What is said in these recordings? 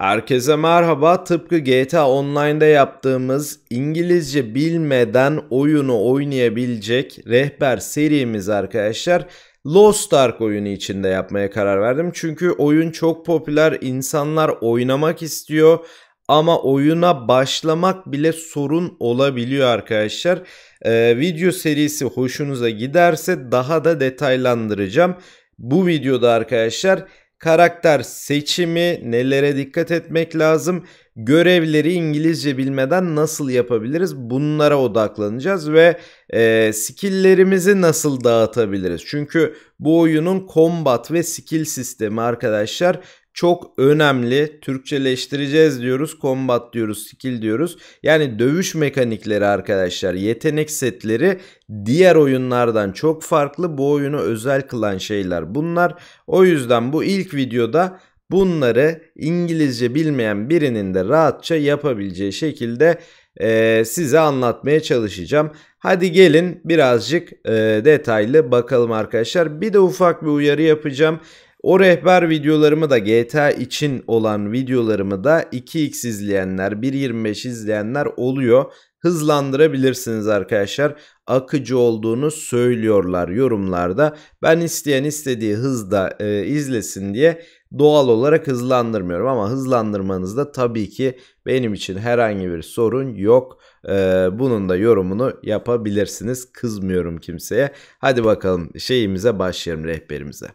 Herkese merhaba. Tıpkı GTA Online'da yaptığımız İngilizce bilmeden oyunu oynayabilecek rehber serimiz arkadaşlar Lost Ark oyunu içinde yapmaya karar verdim. Çünkü oyun çok popüler, insanlar oynamak istiyor ama oyuna başlamak bile sorun olabiliyor arkadaşlar. Ee, video serisi hoşunuza giderse daha da detaylandıracağım. Bu videoda arkadaşlar karakter seçimi, nelere dikkat etmek lazım, görevleri İngilizce bilmeden nasıl yapabiliriz bunlara odaklanacağız ve e, skilllerimizi nasıl dağıtabiliriz. Çünkü bu oyunun combat ve skill sistemi arkadaşlar çok önemli. Türkçeleştireceğiz diyoruz. Combat diyoruz, skill diyoruz. Yani dövüş mekanikleri arkadaşlar, yetenek setleri diğer oyunlardan çok farklı. Bu oyunu özel kılan şeyler bunlar. O yüzden bu ilk videoda bunları İngilizce bilmeyen birinin de rahatça yapabileceği şekilde e, size anlatmaya çalışacağım. Hadi gelin birazcık e, detaylı bakalım arkadaşlar. Bir de ufak bir uyarı yapacağım. O rehber videolarımı da GTA için olan videolarımı da 2x izleyenler, 1.25 izleyenler oluyor. Hızlandırabilirsiniz arkadaşlar. Akıcı olduğunu söylüyorlar yorumlarda. Ben isteyen istediği hızda e, izlesin diye doğal olarak hızlandırmıyorum ama hızlandırmanızda tabii ki benim için herhangi bir sorun yok. Ee, bunun da yorumunu yapabilirsiniz. Kızmıyorum kimseye. Hadi bakalım şeyimize başlayalım rehberimize.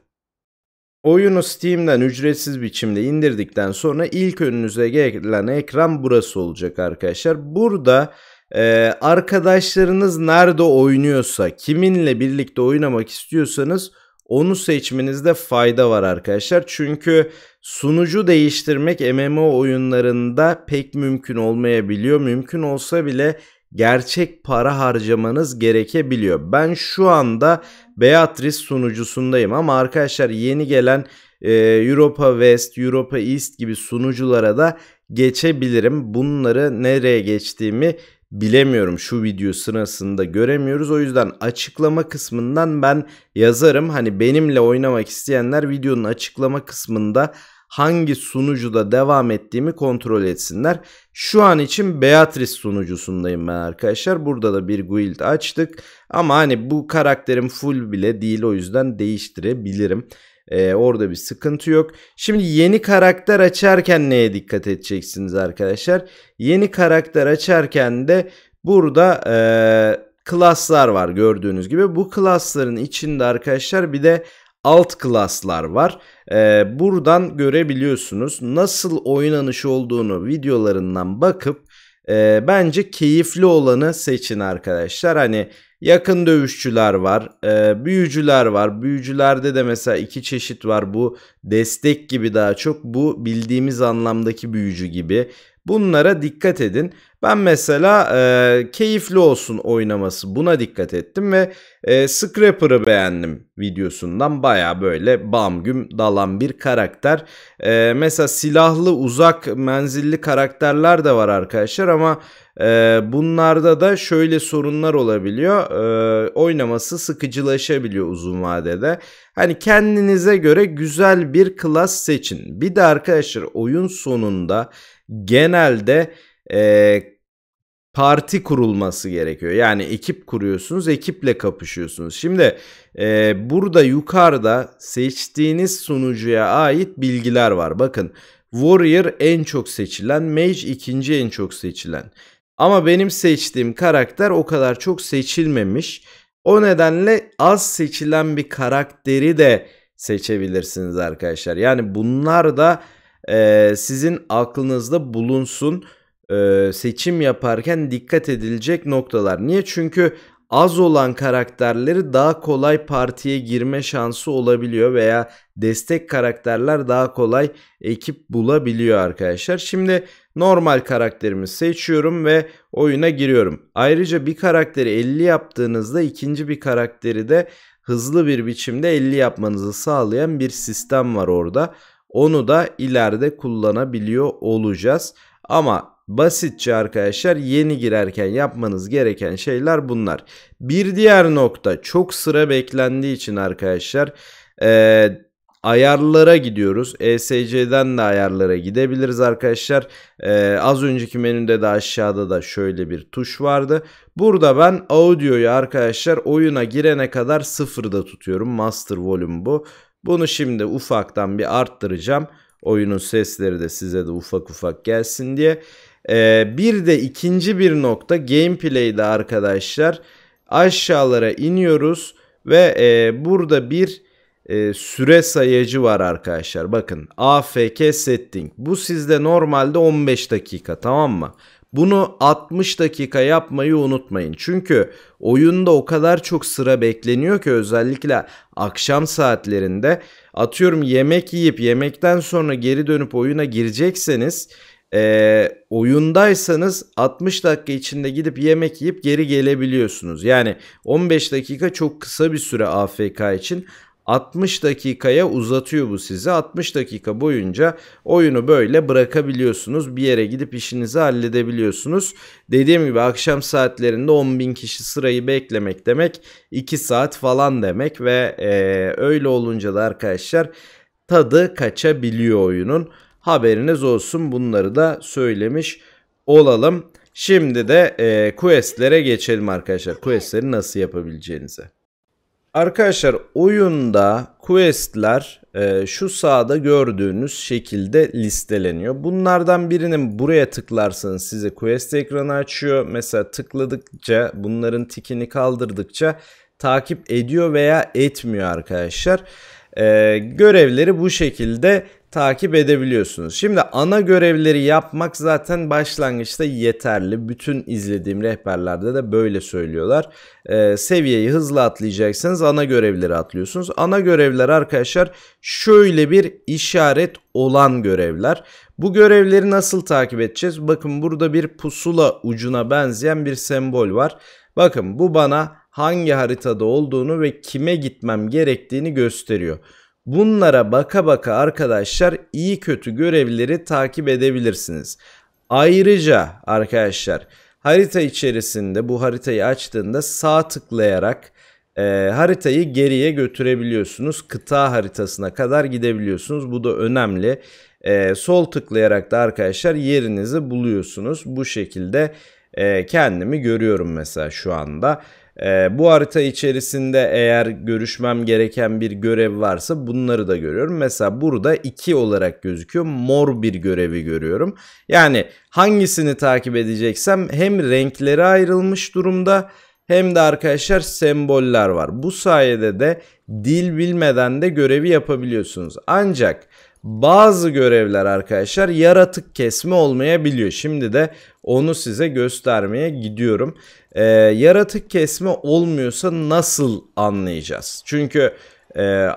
Oyunu Steam'den ücretsiz biçimde indirdikten sonra ilk önünüze gelen ekran burası olacak arkadaşlar. Burada e, arkadaşlarınız nerede oynuyorsa, kiminle birlikte oynamak istiyorsanız onu seçmenizde fayda var arkadaşlar. Çünkü sunucu değiştirmek MMO oyunlarında pek mümkün olmayabiliyor. Mümkün olsa bile gerçek para harcamanız gerekebiliyor. Ben şu anda Beatrice sunucusundayım ama arkadaşlar yeni gelen e, Europa West, Europa East gibi sunuculara da geçebilirim. Bunları nereye geçtiğimi bilemiyorum şu video sırasında göremiyoruz. O yüzden açıklama kısmından ben yazarım. Hani benimle oynamak isteyenler videonun açıklama kısmında hangi sunucuda devam ettiğimi kontrol etsinler. Şu an için Beatrice sunucusundayım ben arkadaşlar. Burada da bir guild açtık. Ama hani bu karakterim full bile değil o yüzden değiştirebilirim. Ee, orada bir sıkıntı yok. Şimdi yeni karakter açarken neye dikkat edeceksiniz arkadaşlar? Yeni karakter açarken de burada ee, klaslar var gördüğünüz gibi. Bu klasların içinde arkadaşlar bir de alt klaslar var. Ee, buradan görebiliyorsunuz nasıl oynanış olduğunu videolarından bakıp e, bence keyifli olanı seçin arkadaşlar. Hani yakın dövüşçüler var, e, büyücüler var. Büyücülerde de mesela iki çeşit var. Bu destek gibi daha çok, bu bildiğimiz anlamdaki büyücü gibi. Bunlara dikkat edin. Ben mesela e, keyifli olsun oynaması buna dikkat ettim ve e, Scrapper'ı beğendim videosundan baya böyle bam güm dalan bir karakter. E, mesela silahlı uzak menzilli karakterler de var arkadaşlar ama e, bunlarda da şöyle sorunlar olabiliyor. E, oynaması sıkıcılaşabiliyor uzun vadede. Hani kendinize göre güzel bir klas seçin. Bir de arkadaşlar oyun sonunda genelde e, parti kurulması gerekiyor. Yani ekip kuruyorsunuz, ekiple kapışıyorsunuz. Şimdi e, burada yukarıda seçtiğiniz sunucuya ait bilgiler var. Bakın Warrior en çok seçilen, Mage ikinci en çok seçilen. Ama benim seçtiğim karakter o kadar çok seçilmemiş. O nedenle az seçilen bir karakteri de seçebilirsiniz arkadaşlar. Yani bunlar da e, sizin aklınızda bulunsun. E, seçim yaparken dikkat edilecek noktalar. Niye? Çünkü az olan karakterleri daha kolay partiye girme şansı olabiliyor veya destek karakterler daha kolay ekip bulabiliyor arkadaşlar. Şimdi normal karakterimi seçiyorum ve oyuna giriyorum. Ayrıca bir karakteri 50 yaptığınızda ikinci bir karakteri de hızlı bir biçimde 50 yapmanızı sağlayan bir sistem var orada. Onu da ileride kullanabiliyor olacağız. Ama Basitçe arkadaşlar yeni girerken yapmanız gereken şeyler bunlar. Bir diğer nokta çok sıra beklendiği için arkadaşlar e, ayarlara gidiyoruz. ESC'den de ayarlara gidebiliriz arkadaşlar. E, az önceki menüde de aşağıda da şöyle bir tuş vardı. Burada ben audioyu arkadaşlar oyuna girene kadar sıfırda tutuyorum. Master volume bu. Bunu şimdi ufaktan bir arttıracağım. Oyunun sesleri de size de ufak ufak gelsin diye. Ee, bir de ikinci bir nokta gameplay'de arkadaşlar aşağılara iniyoruz ve e, burada bir e, süre sayacı var arkadaşlar. Bakın AFK setting. Bu sizde normalde 15 dakika tamam mı? Bunu 60 dakika yapmayı unutmayın. Çünkü oyunda o kadar çok sıra bekleniyor ki özellikle akşam saatlerinde atıyorum yemek yiyip yemekten sonra geri dönüp oyuna girecekseniz e, oyundaysanız 60 dakika içinde gidip yemek yiyip geri gelebiliyorsunuz. Yani 15 dakika çok kısa bir süre AFK için 60 dakikaya uzatıyor bu sizi. 60 dakika boyunca oyunu böyle bırakabiliyorsunuz. Bir yere gidip işinizi halledebiliyorsunuz. Dediğim gibi akşam saatlerinde 10.000 kişi sırayı beklemek demek 2 saat falan demek ve e, öyle olunca da arkadaşlar tadı kaçabiliyor oyunun. Haberiniz olsun bunları da söylemiş olalım. Şimdi de e, questlere geçelim arkadaşlar. Questleri nasıl yapabileceğinize. Arkadaşlar oyunda questler e, şu sağda gördüğünüz şekilde listeleniyor. Bunlardan birinin buraya tıklarsanız size quest ekranı açıyor. Mesela tıkladıkça bunların tikini kaldırdıkça takip ediyor veya etmiyor arkadaşlar. E, görevleri bu şekilde takip edebiliyorsunuz. Şimdi ana görevleri yapmak zaten başlangıçta yeterli. Bütün izlediğim rehberlerde de böyle söylüyorlar. Ee, seviyeyi hızlı atlayacaksınız, ana görevleri atlıyorsunuz. Ana görevler arkadaşlar şöyle bir işaret olan görevler. Bu görevleri nasıl takip edeceğiz? Bakın burada bir pusula ucuna benzeyen bir sembol var. Bakın bu bana hangi haritada olduğunu ve kime gitmem gerektiğini gösteriyor. Bunlara baka baka arkadaşlar iyi kötü görevleri takip edebilirsiniz. Ayrıca arkadaşlar harita içerisinde bu haritayı açtığında sağ tıklayarak e, haritayı geriye götürebiliyorsunuz. Kıta haritasına kadar gidebiliyorsunuz. Bu da önemli. E, sol tıklayarak da arkadaşlar yerinizi buluyorsunuz. Bu şekilde e, kendimi görüyorum mesela şu anda. E, bu harita içerisinde eğer görüşmem gereken bir görev varsa bunları da görüyorum. Mesela burada 2 olarak gözüküyor. Mor bir görevi görüyorum. Yani hangisini takip edeceksem hem renkleri ayrılmış durumda hem de arkadaşlar semboller var. Bu sayede de dil bilmeden de görevi yapabiliyorsunuz. Ancak bazı görevler arkadaşlar yaratık kesme olmayabiliyor. Şimdi de onu size göstermeye gidiyorum. Ee, yaratık kesme olmuyorsa nasıl anlayacağız? Çünkü e,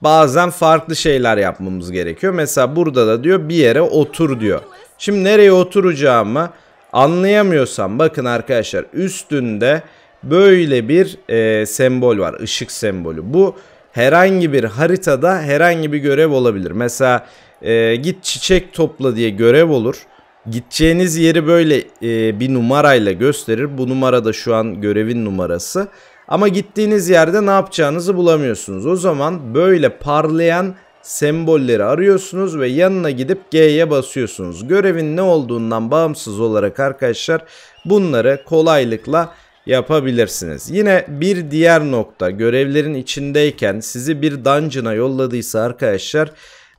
bazen farklı şeyler yapmamız gerekiyor. Mesela burada da diyor bir yere otur diyor. Şimdi nereye oturacağımı anlayamıyorsam bakın arkadaşlar üstünde böyle bir e, sembol var. Işık sembolü. Bu herhangi bir haritada herhangi bir görev olabilir. Mesela e, git çiçek topla diye görev olur. Gideceğiniz yeri böyle e, bir numarayla gösterir. Bu numara da şu an görevin numarası. Ama gittiğiniz yerde ne yapacağınızı bulamıyorsunuz. O zaman böyle parlayan sembolleri arıyorsunuz ve yanına gidip G'ye basıyorsunuz. Görevin ne olduğundan bağımsız olarak arkadaşlar bunları kolaylıkla yapabilirsiniz. Yine bir diğer nokta görevlerin içindeyken sizi bir dungeon'a yolladıysa arkadaşlar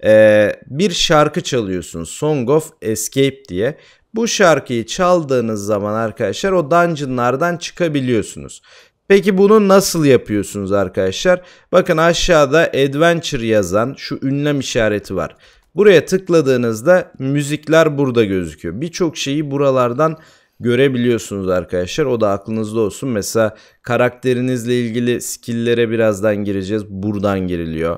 ee, bir şarkı çalıyorsun, Song of Escape diye. Bu şarkıyı çaldığınız zaman arkadaşlar o dungeonlardan çıkabiliyorsunuz. Peki bunu nasıl yapıyorsunuz arkadaşlar? Bakın aşağıda Adventure yazan şu ünlem işareti var. Buraya tıkladığınızda müzikler burada gözüküyor. Birçok şeyi buralardan görebiliyorsunuz arkadaşlar. O da aklınızda olsun. Mesela karakterinizle ilgili skill'lere birazdan gireceğiz. Buradan giriliyor.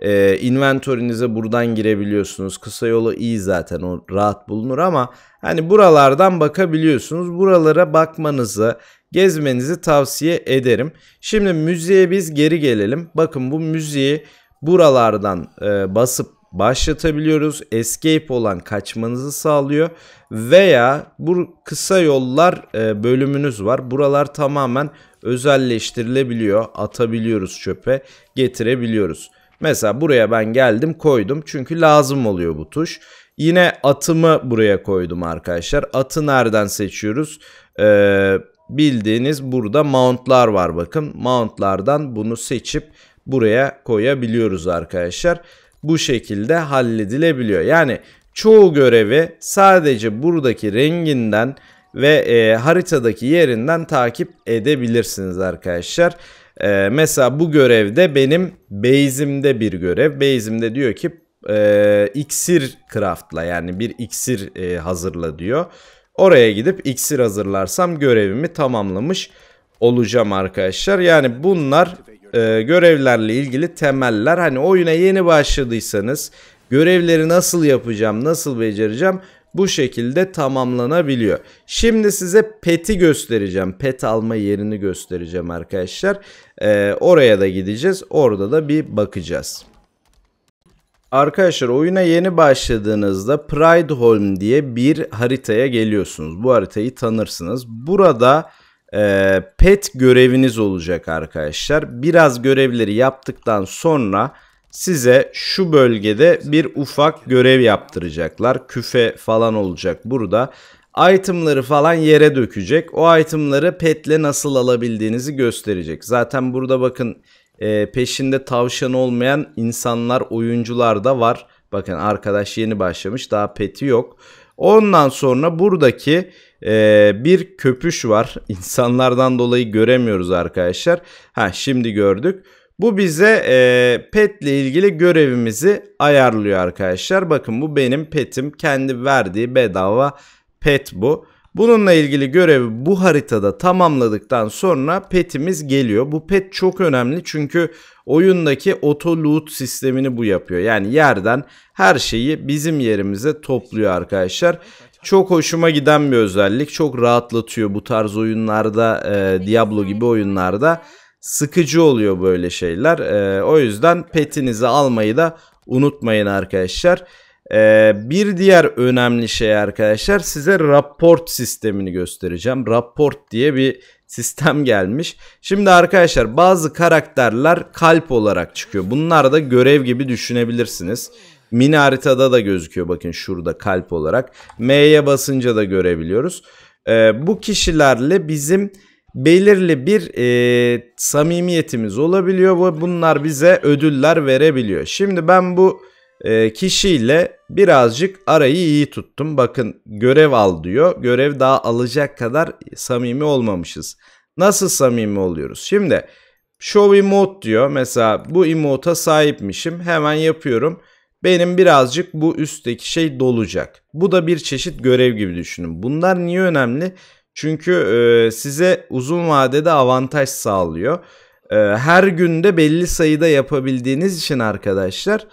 Ee, inventory'nize buradan girebiliyorsunuz. Kısa yolu iyi zaten o rahat bulunur ama hani buralardan bakabiliyorsunuz. Buralara bakmanızı gezmenizi tavsiye ederim. Şimdi müziğe biz geri gelelim. Bakın bu müziği buralardan e, basıp başlatabiliyoruz. Escape olan kaçmanızı sağlıyor. Veya bu kısa yollar e, bölümünüz var. Buralar tamamen özelleştirilebiliyor. Atabiliyoruz çöpe, getirebiliyoruz. Mesela buraya ben geldim koydum çünkü lazım oluyor bu tuş. Yine atımı buraya koydum arkadaşlar. Atı nereden seçiyoruz? Ee, bildiğiniz burada mountlar var bakın. Mountlardan bunu seçip buraya koyabiliyoruz arkadaşlar bu şekilde halledilebiliyor. Yani çoğu görevi sadece buradaki renginden ve e, haritadaki yerinden takip edebilirsiniz arkadaşlar. E, mesela bu görevde benim base'imde bir görev. Base'imde diyor ki e, iksir craftla yani bir iksir e, hazırla diyor. Oraya gidip iksir hazırlarsam görevimi tamamlamış olacağım arkadaşlar. Yani bunlar e, görevlerle ilgili temeller. Hani oyuna yeni başladıysanız görevleri nasıl yapacağım, nasıl becereceğim bu şekilde tamamlanabiliyor. Şimdi size peti göstereceğim. Pet alma yerini göstereceğim arkadaşlar. Ee, oraya da gideceğiz. Orada da bir bakacağız. Arkadaşlar oyuna yeni başladığınızda Prideholm diye bir haritaya geliyorsunuz. Bu haritayı tanırsınız. Burada e, pet göreviniz olacak arkadaşlar. Biraz görevleri yaptıktan sonra size şu bölgede bir ufak görev yaptıracaklar. Küfe falan olacak burada. Itemları falan yere dökecek. O itemları petle nasıl alabildiğinizi gösterecek. Zaten burada bakın e, peşinde tavşan olmayan insanlar, oyuncular da var. Bakın arkadaş yeni başlamış daha peti yok. Ondan sonra buradaki ee, bir köpüş var. İnsanlardan dolayı göremiyoruz arkadaşlar. Ha şimdi gördük. Bu bize e, pet ile ilgili görevimizi ayarlıyor arkadaşlar. Bakın bu benim petim. Kendi verdiği bedava pet bu. Bununla ilgili görevi bu haritada tamamladıktan sonra petimiz geliyor. Bu pet çok önemli çünkü oyundaki auto loot sistemini bu yapıyor. Yani yerden her şeyi bizim yerimize topluyor arkadaşlar. Çok hoşuma giden bir özellik. Çok rahatlatıyor bu tarz oyunlarda, e, Diablo gibi oyunlarda. Sıkıcı oluyor böyle şeyler. E, o yüzden petinizi almayı da unutmayın arkadaşlar. Ee, bir diğer önemli şey arkadaşlar size raport sistemini göstereceğim. Raport diye bir sistem gelmiş. Şimdi arkadaşlar bazı karakterler kalp olarak çıkıyor. Bunlar da görev gibi düşünebilirsiniz. Mini haritada da gözüküyor bakın şurada kalp olarak. M'ye basınca da görebiliyoruz. E, bu kişilerle bizim belirli bir e, samimiyetimiz olabiliyor ve bunlar bize ödüller verebiliyor. Şimdi ben bu e, kişiyle birazcık arayı iyi tuttum. Bakın görev al diyor. Görev daha alacak kadar samimi olmamışız. Nasıl samimi oluyoruz? Şimdi show emote diyor. Mesela bu emote'a sahipmişim. Hemen yapıyorum benim birazcık bu üstteki şey dolacak. Bu da bir çeşit görev gibi düşünün. Bunlar niye önemli? Çünkü e, size uzun vadede avantaj sağlıyor. E, her günde belli sayıda yapabildiğiniz için arkadaşlar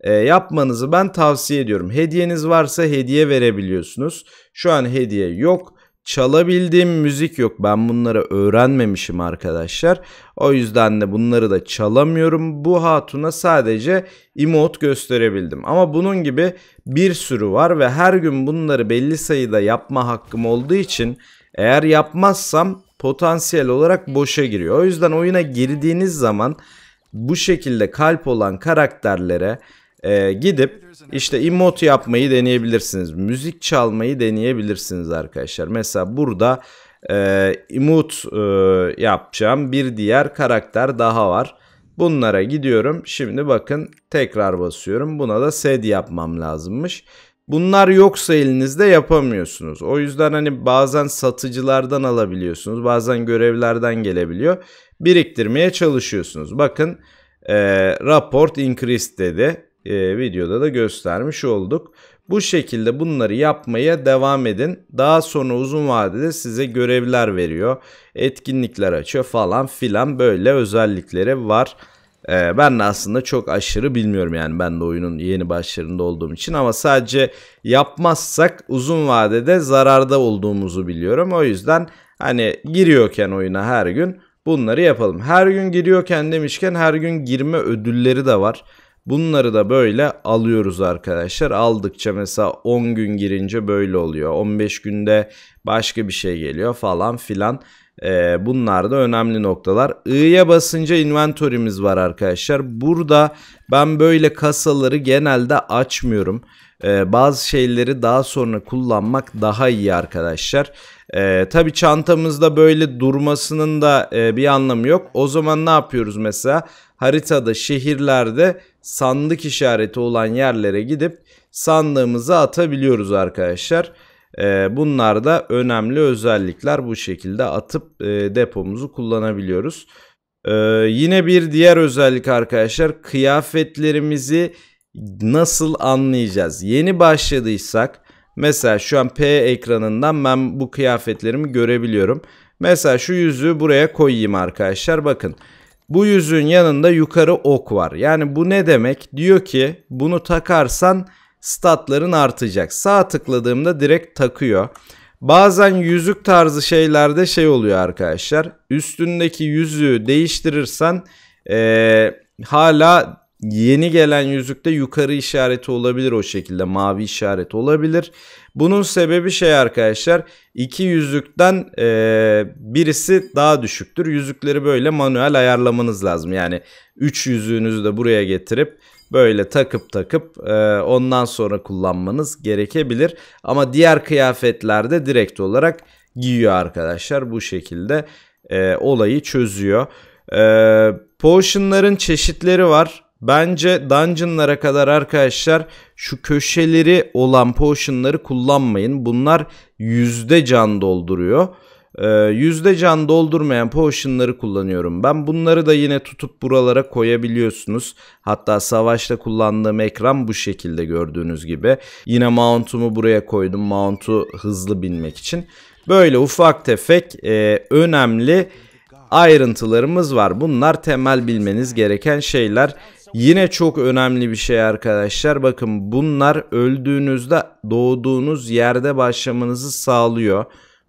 e, yapmanızı ben tavsiye ediyorum. Hediyeniz varsa hediye verebiliyorsunuz. Şu an hediye yok çalabildiğim müzik yok. Ben bunları öğrenmemişim arkadaşlar. O yüzden de bunları da çalamıyorum. Bu hatuna sadece emote gösterebildim. Ama bunun gibi bir sürü var ve her gün bunları belli sayıda yapma hakkım olduğu için eğer yapmazsam potansiyel olarak boşa giriyor. O yüzden oyuna girdiğiniz zaman bu şekilde kalp olan karakterlere e, gidip işte emot yapmayı deneyebilirsiniz. Müzik çalmayı deneyebilirsiniz arkadaşlar. Mesela burada e, emot e, yapacağım bir diğer karakter daha var. Bunlara gidiyorum. Şimdi bakın tekrar basıyorum. Buna da sed yapmam lazımmış. Bunlar yoksa elinizde yapamıyorsunuz. O yüzden hani bazen satıcılardan alabiliyorsunuz. Bazen görevlerden gelebiliyor. Biriktirmeye çalışıyorsunuz. Bakın e, raport increase dedi e, videoda da göstermiş olduk. Bu şekilde bunları yapmaya devam edin. Daha sonra uzun vadede size görevler veriyor. Etkinlikler açıyor falan filan böyle özellikleri var. Ee, ben de aslında çok aşırı bilmiyorum yani ben de oyunun yeni başlarında olduğum için ama sadece yapmazsak uzun vadede zararda olduğumuzu biliyorum. O yüzden hani giriyorken oyuna her gün bunları yapalım. Her gün giriyorken demişken her gün girme ödülleri de var. Bunları da böyle alıyoruz arkadaşlar. Aldıkça mesela 10 gün girince böyle oluyor. 15 günde başka bir şey geliyor falan filan. Ee, bunlar da önemli noktalar. I'ya basınca inventory'miz var arkadaşlar. Burada ben böyle kasaları genelde açmıyorum. Ee, bazı şeyleri daha sonra kullanmak daha iyi arkadaşlar. Ee, Tabi çantamızda böyle durmasının da e, bir anlamı yok. O zaman ne yapıyoruz mesela? Mesela haritada şehirlerde sandık işareti olan yerlere gidip sandığımızı atabiliyoruz arkadaşlar. Ee, bunlar da önemli özellikler bu şekilde atıp e, depomuzu kullanabiliyoruz. Ee, yine bir diğer özellik arkadaşlar kıyafetlerimizi nasıl anlayacağız? Yeni başladıysak mesela şu an P ekranından ben bu kıyafetlerimi görebiliyorum. Mesela şu yüzüğü buraya koyayım arkadaşlar bakın. Bakın. Bu yüzün yanında yukarı ok var. Yani bu ne demek? Diyor ki bunu takarsan statların artacak. Sağ tıkladığımda direkt takıyor. Bazen yüzük tarzı şeylerde şey oluyor arkadaşlar. Üstündeki yüzüğü değiştirirsen ee, hala yeni gelen yüzükte yukarı işareti olabilir o şekilde mavi işaret olabilir. Bunun sebebi şey arkadaşlar iki yüzükten e, birisi daha düşüktür. Yüzükleri böyle manuel ayarlamanız lazım. Yani üç yüzüğünüzü de buraya getirip böyle takıp takıp e, ondan sonra kullanmanız gerekebilir. Ama diğer kıyafetlerde direkt olarak giyiyor arkadaşlar. Bu şekilde e, olayı çözüyor. E, potionların çeşitleri var. Bence dungeonlara kadar arkadaşlar şu köşeleri olan potionları kullanmayın. Bunlar yüzde can dolduruyor. Ee, yüzde can doldurmayan potionları kullanıyorum. Ben bunları da yine tutup buralara koyabiliyorsunuz. Hatta savaşta kullandığım ekran bu şekilde gördüğünüz gibi. Yine mount'umu buraya koydum. Mount'u hızlı binmek için. Böyle ufak tefek e, önemli ayrıntılarımız var. Bunlar temel bilmeniz gereken şeyler. Yine çok önemli bir şey arkadaşlar. Bakın bunlar öldüğünüzde doğduğunuz yerde başlamanızı sağlıyor.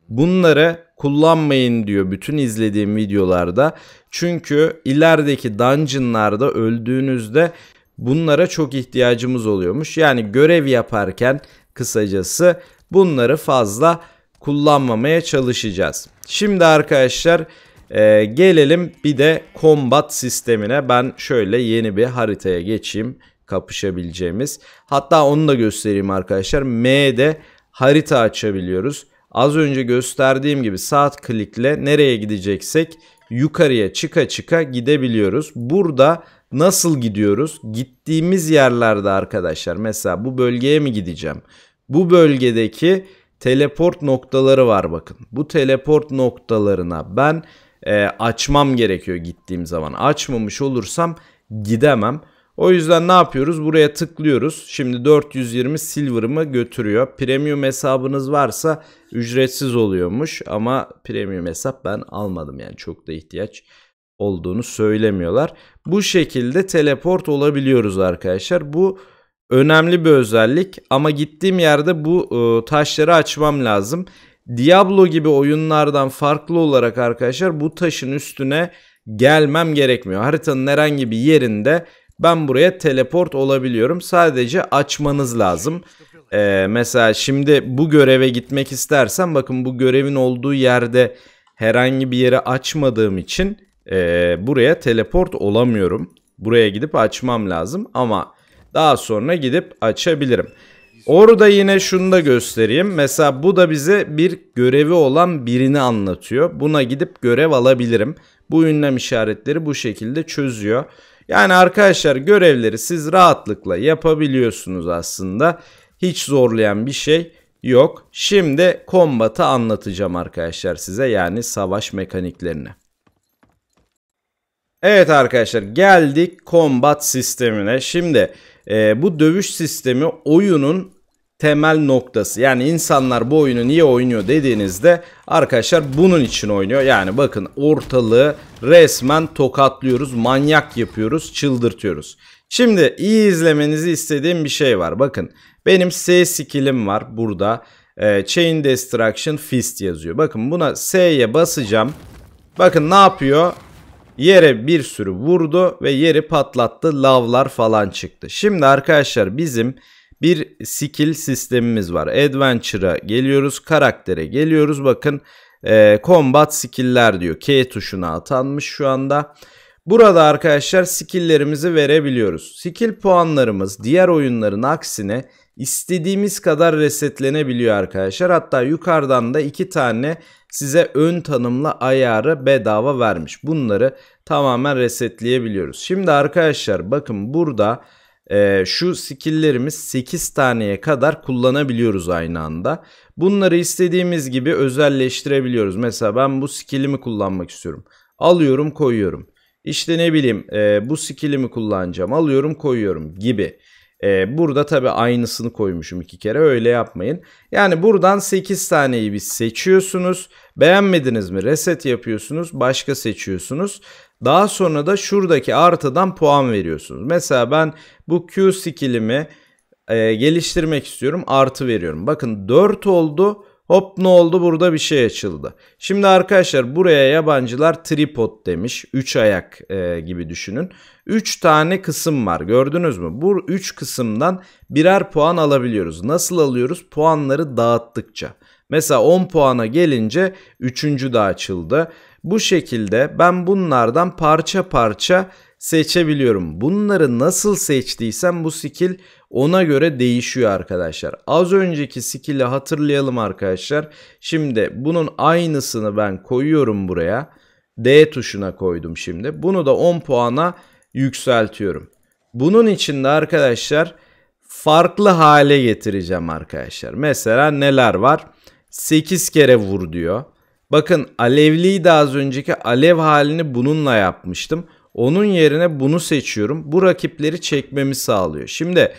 Bunları kullanmayın diyor bütün izlediğim videolarda. Çünkü ilerideki dungeonlarda öldüğünüzde bunlara çok ihtiyacımız oluyormuş. Yani görev yaparken kısacası bunları fazla kullanmamaya çalışacağız. Şimdi arkadaşlar ee, gelelim bir de combat sistemine. Ben şöyle yeni bir haritaya geçeyim kapışabileceğimiz. Hatta onu da göstereyim arkadaşlar. M'de harita açabiliyoruz. Az önce gösterdiğim gibi saat klikle nereye gideceksek yukarıya çıka çıka gidebiliyoruz. Burada nasıl gidiyoruz? Gittiğimiz yerlerde arkadaşlar mesela bu bölgeye mi gideceğim? Bu bölgedeki teleport noktaları var bakın. Bu teleport noktalarına ben e, açmam gerekiyor gittiğim zaman. Açmamış olursam gidemem. O yüzden ne yapıyoruz? Buraya tıklıyoruz. Şimdi 420 silver'ımı götürüyor. Premium hesabınız varsa ücretsiz oluyormuş ama premium hesap ben almadım yani çok da ihtiyaç olduğunu söylemiyorlar. Bu şekilde teleport olabiliyoruz arkadaşlar. Bu önemli bir özellik ama gittiğim yerde bu e, taşları açmam lazım. Diablo gibi oyunlardan farklı olarak arkadaşlar bu taşın üstüne gelmem gerekmiyor. Haritanın herhangi bir yerinde ben buraya teleport olabiliyorum. Sadece açmanız lazım. Ee, mesela şimdi bu göreve gitmek istersen bakın bu görevin olduğu yerde herhangi bir yere açmadığım için e, buraya teleport olamıyorum. Buraya gidip açmam lazım ama daha sonra gidip açabilirim. Orada yine şunu da göstereyim. Mesela bu da bize bir görevi olan birini anlatıyor. Buna gidip görev alabilirim. Bu ünlem işaretleri bu şekilde çözüyor. Yani arkadaşlar görevleri siz rahatlıkla yapabiliyorsunuz aslında. Hiç zorlayan bir şey yok. Şimdi kombatı anlatacağım arkadaşlar size yani savaş mekaniklerini. Evet arkadaşlar geldik kombat sistemine. Şimdi e, bu dövüş sistemi oyunun temel noktası. Yani insanlar bu oyunu niye oynuyor dediğinizde arkadaşlar bunun için oynuyor. Yani bakın ortalığı resmen tokatlıyoruz, manyak yapıyoruz, çıldırtıyoruz. Şimdi iyi izlemenizi istediğim bir şey var. Bakın benim S skillim var burada. E, Chain Destruction Fist yazıyor. Bakın buna S'ye basacağım. Bakın ne yapıyor? Yere bir sürü vurdu ve yeri patlattı. Lavlar falan çıktı. Şimdi arkadaşlar bizim bir skill sistemimiz var. Adventure'a geliyoruz, karaktere geliyoruz. Bakın e, combat skill'ler diyor. K tuşuna atanmış şu anda. Burada arkadaşlar skill'lerimizi verebiliyoruz. Skill puanlarımız diğer oyunların aksine istediğimiz kadar resetlenebiliyor arkadaşlar. Hatta yukarıdan da iki tane size ön tanımlı ayarı bedava vermiş. Bunları tamamen resetleyebiliyoruz. Şimdi arkadaşlar bakın burada e, şu skill'lerimiz 8 taneye kadar kullanabiliyoruz aynı anda. Bunları istediğimiz gibi özelleştirebiliyoruz. Mesela ben bu skill'imi kullanmak istiyorum. Alıyorum koyuyorum. İşte ne bileyim e, bu skill'imi kullanacağım. Alıyorum koyuyorum gibi. E, burada tabi aynısını koymuşum iki kere öyle yapmayın. Yani buradan 8 taneyi biz seçiyorsunuz. Beğenmediniz mi reset yapıyorsunuz başka seçiyorsunuz. Daha sonra da şuradaki artıdan puan veriyorsunuz. Mesela ben bu Q skill'imi e, geliştirmek istiyorum. Artı veriyorum. Bakın 4 oldu. Hop ne oldu burada bir şey açıldı. Şimdi arkadaşlar buraya yabancılar tripod demiş. 3 ayak e, gibi düşünün. 3 tane kısım var gördünüz mü? Bu 3 kısımdan birer puan alabiliyoruz. Nasıl alıyoruz? Puanları dağıttıkça. Mesela 10 puana gelince 3. de açıldı. Bu şekilde ben bunlardan parça parça seçebiliyorum. Bunları nasıl seçtiysem bu skill ona göre değişiyor arkadaşlar. Az önceki skill'i hatırlayalım arkadaşlar. Şimdi bunun aynısını ben koyuyorum buraya. D tuşuna koydum şimdi. Bunu da 10 puana yükseltiyorum. Bunun için de arkadaşlar farklı hale getireceğim arkadaşlar. Mesela neler var? 8 kere vur diyor. Bakın alevliydi az önceki alev halini bununla yapmıştım. Onun yerine bunu seçiyorum. Bu rakipleri çekmemi sağlıyor. Şimdi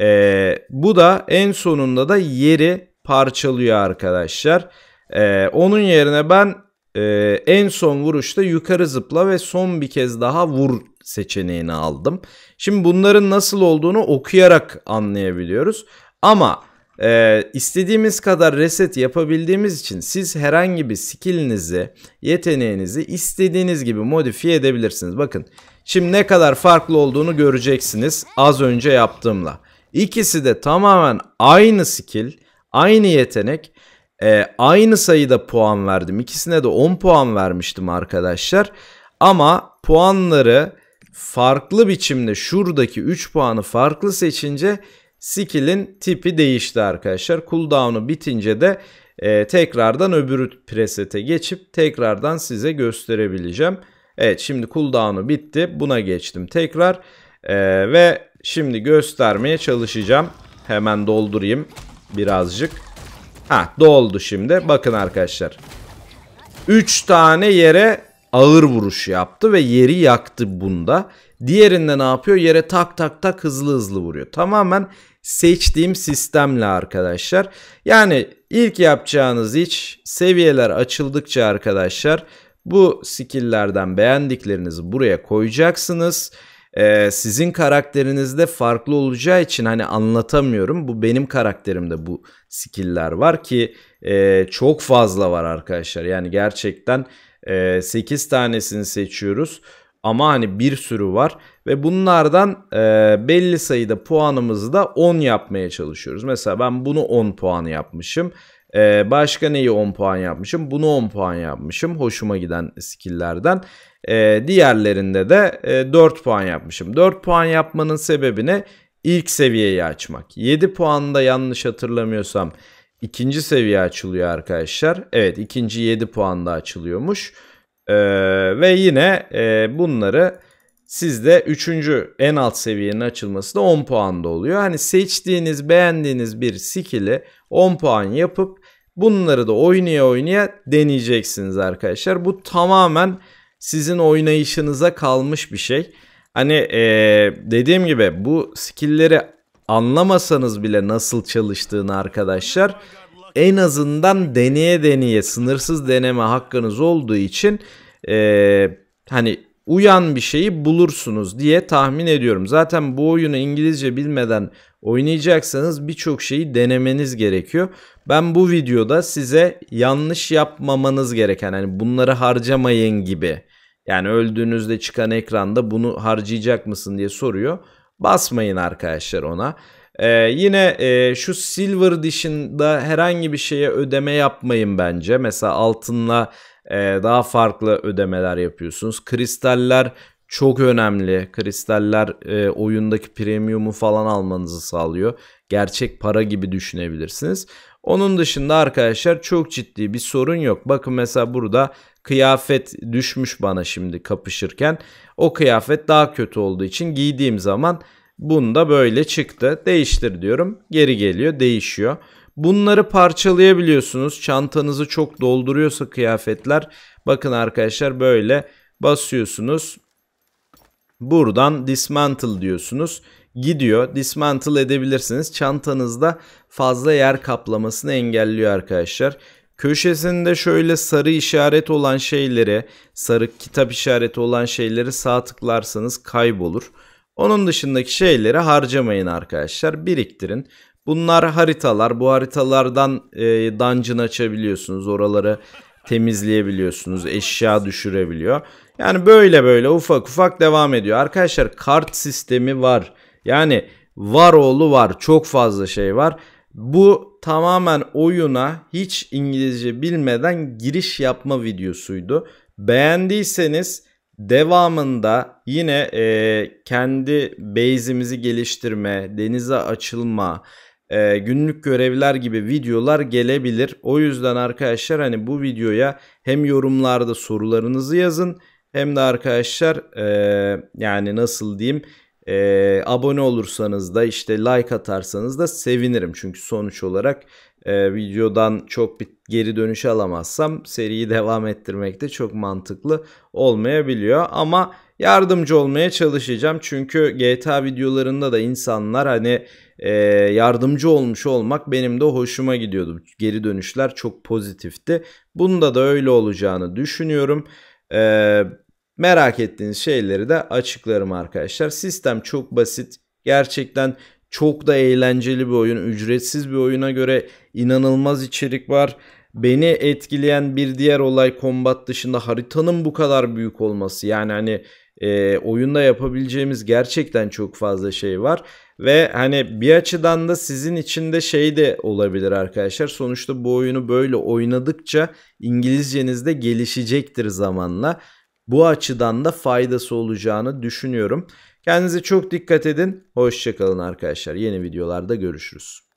e, bu da en sonunda da yeri parçalıyor arkadaşlar. E, onun yerine ben e, en son vuruşta yukarı zıpla ve son bir kez daha vur seçeneğini aldım. Şimdi bunların nasıl olduğunu okuyarak anlayabiliyoruz. Ama ee, istediğimiz kadar reset yapabildiğimiz için siz herhangi bir skillinizi, yeteneğinizi istediğiniz gibi modifiye edebilirsiniz. Bakın şimdi ne kadar farklı olduğunu göreceksiniz az önce yaptığımla. İkisi de tamamen aynı skill, aynı yetenek. E, aynı sayıda puan verdim. İkisine de 10 puan vermiştim arkadaşlar. Ama puanları farklı biçimde şuradaki 3 puanı farklı seçince skill'in tipi değişti arkadaşlar. Cooldown'u bitince de e, tekrardan öbür presete geçip tekrardan size gösterebileceğim. Evet şimdi cooldown'u bitti. Buna geçtim tekrar. E, ve şimdi göstermeye çalışacağım. Hemen doldurayım birazcık. Ha doldu şimdi. Bakın arkadaşlar. 3 tane yere ağır vuruş yaptı ve yeri yaktı bunda. Diğerinde ne yapıyor? Yere tak tak tak hızlı hızlı vuruyor. Tamamen seçtiğim sistemle arkadaşlar. Yani ilk yapacağınız iş seviyeler açıldıkça arkadaşlar bu skill'lerden beğendiklerinizi buraya koyacaksınız. Ee, sizin karakterinizde farklı olacağı için hani anlatamıyorum. Bu benim karakterimde bu skill'ler var ki e, çok fazla var arkadaşlar. Yani gerçekten e, 8 tanesini seçiyoruz. Ama hani bir sürü var ve bunlardan e, belli sayıda puanımızı da 10 yapmaya çalışıyoruz. Mesela ben bunu 10 puan yapmışım. E, başka neyi 10 puan yapmışım? Bunu 10 puan yapmışım. Hoşuma giden skill'lerden. E, diğerlerinde de e, 4 puan yapmışım. 4 puan yapmanın sebebi ne? İlk seviyeyi açmak. 7 puan da yanlış hatırlamıyorsam ikinci seviye açılıyor arkadaşlar. Evet ikinci 7 puan da açılıyormuş. Ee, ve yine e, bunları sizde 3. en alt seviyenin açılması da 10 puanda oluyor. Hani seçtiğiniz beğendiğiniz bir skill'i 10 puan yapıp bunları da oynaya oynaya deneyeceksiniz arkadaşlar. Bu tamamen sizin oynayışınıza kalmış bir şey. Hani e, dediğim gibi bu skill'leri anlamasanız bile nasıl çalıştığını arkadaşlar en azından deneye deneye sınırsız deneme hakkınız olduğu için e, hani uyan bir şeyi bulursunuz diye tahmin ediyorum. Zaten bu oyunu İngilizce bilmeden oynayacaksanız birçok şeyi denemeniz gerekiyor. Ben bu videoda size yanlış yapmamanız gereken hani bunları harcamayın gibi yani öldüğünüzde çıkan ekranda bunu harcayacak mısın diye soruyor. Basmayın arkadaşlar ona. Ee, yine e, şu silver dışında herhangi bir şeye ödeme yapmayın bence. Mesela altınla e, daha farklı ödemeler yapıyorsunuz. Kristaller çok önemli. Kristaller e, oyundaki premiumu falan almanızı sağlıyor. Gerçek para gibi düşünebilirsiniz. Onun dışında arkadaşlar çok ciddi bir sorun yok. Bakın mesela burada kıyafet düşmüş bana şimdi kapışırken. O kıyafet daha kötü olduğu için giydiğim zaman Bunda böyle çıktı. Değiştir diyorum. Geri geliyor. Değişiyor. Bunları parçalayabiliyorsunuz. Çantanızı çok dolduruyorsa kıyafetler. Bakın arkadaşlar böyle basıyorsunuz. Buradan dismantle diyorsunuz. Gidiyor. Dismantle edebilirsiniz. Çantanızda fazla yer kaplamasını engelliyor arkadaşlar. Köşesinde şöyle sarı işaret olan şeyleri, sarı kitap işareti olan şeyleri sağ tıklarsanız kaybolur. Onun dışındaki şeyleri harcamayın arkadaşlar. Biriktirin. Bunlar haritalar. Bu haritalardan e, dungeon açabiliyorsunuz. Oraları temizleyebiliyorsunuz. Eşya düşürebiliyor. Yani böyle böyle ufak ufak devam ediyor. Arkadaşlar kart sistemi var. Yani var oğlu var. Çok fazla şey var. Bu tamamen oyuna hiç İngilizce bilmeden giriş yapma videosuydu. Beğendiyseniz Devamında yine e, kendi base'imizi geliştirme, denize açılma, e, günlük görevler gibi videolar gelebilir. O yüzden arkadaşlar hani bu videoya hem yorumlarda sorularınızı yazın hem de arkadaşlar e, yani nasıl diyeyim e, abone olursanız da işte like atarsanız da sevinirim. Çünkü sonuç olarak e, videodan çok bir geri dönüş alamazsam seriyi devam ettirmek de çok mantıklı olmayabiliyor. Ama yardımcı olmaya çalışacağım. Çünkü GTA videolarında da insanlar hani e, yardımcı olmuş olmak benim de hoşuma gidiyordu. Geri dönüşler çok pozitifti. Bunda da öyle olacağını düşünüyorum. E, merak ettiğiniz şeyleri de açıklarım arkadaşlar. Sistem çok basit. Gerçekten çok da eğlenceli bir oyun. Ücretsiz bir oyuna göre inanılmaz içerik var. Beni etkileyen bir diğer olay kombat dışında haritanın bu kadar büyük olması. Yani hani e, oyunda yapabileceğimiz gerçekten çok fazla şey var. Ve hani bir açıdan da sizin için de şey de olabilir arkadaşlar. Sonuçta bu oyunu böyle oynadıkça İngilizceniz de gelişecektir zamanla. Bu açıdan da faydası olacağını düşünüyorum. Kendinize çok dikkat edin. Hoşçakalın arkadaşlar. Yeni videolarda görüşürüz.